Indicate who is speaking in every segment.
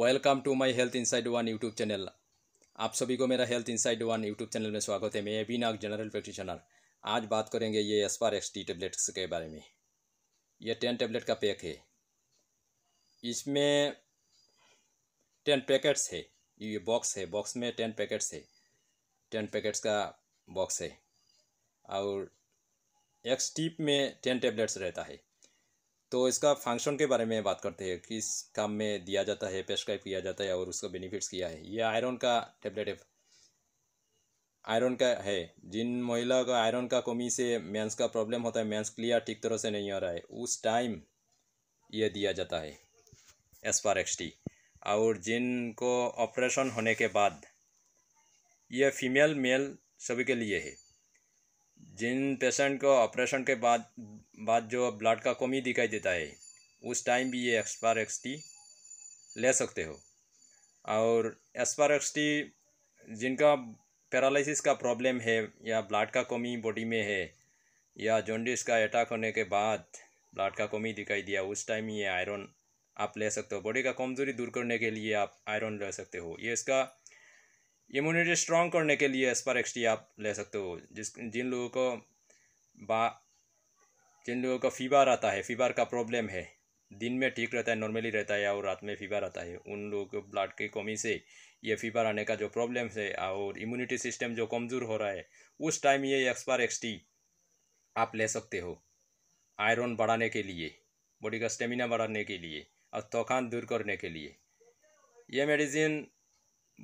Speaker 1: welcome to my health inside one YouTube channel आप सभी को मेरा health inside one YouTube channel में स्वागत है मैं अभी नाग जनरल प्रैक्टिशनर आज बात करेंगे ये एस्पार एक्स टी टेबलेट्स के बारे में ये टेन टेबलेट का पैक है इसमें टेन पैकेट्स है ये बॉक्स है बॉक्स में टेन पैकेट्स है टेन पैकेट्स का बॉक्स है और एक्स टीप में टेन टेबलेट्स रहता है तो इसका फंक्शन के बारे में बात करते हैं किस काम में दिया जाता है प्रेस्क्राइब किया जाता है और उसका बेनिफिट्स किया है ये आयरन का टेबलेट है आयरन का है जिन महिला का आयरन का कमी से मेंस का प्रॉब्लम होता है मेंस क्लियर ठीक तरह से नहीं हो रहा है उस टाइम ये दिया जाता है एसपार एक्स टी और जिनको ऑपरेशन होने के बाद यह फीमेल मेल सभी के लिए है जिन पेशेंट को ऑपरेशन के बाद बाद जो ब्लड का कमी दिखाई देता है उस टाइम भी ये एक्सपार एक्स ले सकते हो और एक्सपार एक्स जिनका पैरालिसिस का प्रॉब्लम है या ब्लड का कमी बॉडी में है या जॉन्डिस का अटैक होने के बाद ब्लड का कमी दिखाई दिया उस टाइम ये आयरन आप ले सकते हो बॉडी का कमज़ोरी दूर करने के लिए आप आयरन ले सकते हो ये इसका इम्यूनिटी स्ट्रॉन्ग करने के लिए एक्स आप ले सकते हो जिस जिन लोगों को बा जिन लोगों का फीवर आता है फीवर का प्रॉब्लम है दिन में ठीक रहता है नॉर्मली रहता है और रात में फीवर आता है उन लोगों के ब्लड की कमी से ये फीवर आने का जो प्रॉब्लम है और इम्यूनिटी सिस्टम जो कमज़ोर हो रहा है उस टाइम ये एक्सपायर एक्स टी आप ले सकते हो आयरन बढ़ाने के लिए बॉडी का स्टेमिना बढ़ाने के लिए और थकान दूर करने के लिए यह मेडिसिन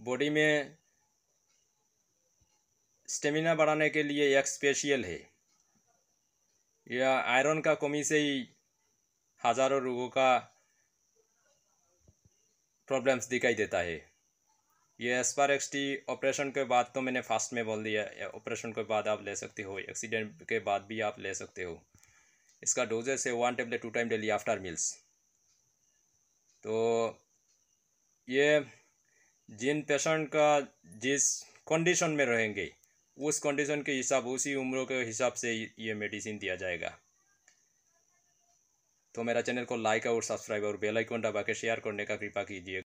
Speaker 1: बॉडी में स्टेमिना बढ़ाने के लिए एक स्पेशियल है या आयरन का कमी से ही हजारों रोगों का प्रॉब्लम्स दिखाई देता है ये एस्पार एक्स टी ऑपरेशन के बाद तो मैंने फास्ट में बोल दिया ऑपरेशन के बाद आप ले सकते हो एक्सीडेंट के बाद भी आप ले सकते हो इसका डोजेस है one tablet two time daily after meals तो ये जिन पेशेंट का जिस कंडीशन में रहेंगे उस कंडीशन के हिसाब उसी उम्र के हिसाब से ये मेडिसिन दिया जाएगा तो मेरा चैनल को लाइक और सब्सक्राइब और बेल आइकन दबा के शेयर करने का कृपा कीजिए